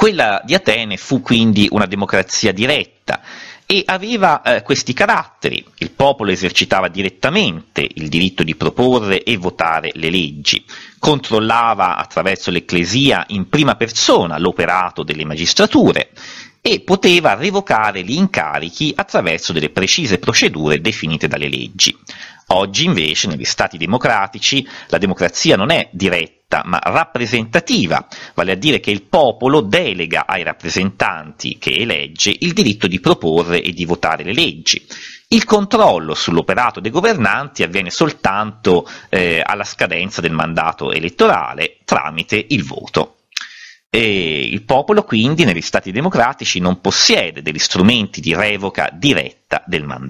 Quella di Atene fu quindi una democrazia diretta e aveva eh, questi caratteri. Il popolo esercitava direttamente il diritto di proporre e votare le leggi, controllava attraverso l'ecclesia in prima persona l'operato delle magistrature e poteva revocare gli incarichi attraverso delle precise procedure definite dalle leggi. Oggi invece negli stati democratici la democrazia non è diretta, diretta ma rappresentativa, vale a dire che il popolo delega ai rappresentanti che elegge il diritto di proporre e di votare le leggi. Il controllo sull'operato dei governanti avviene soltanto eh, alla scadenza del mandato elettorale tramite il voto. E il popolo quindi negli stati democratici non possiede degli strumenti di revoca diretta del mandato.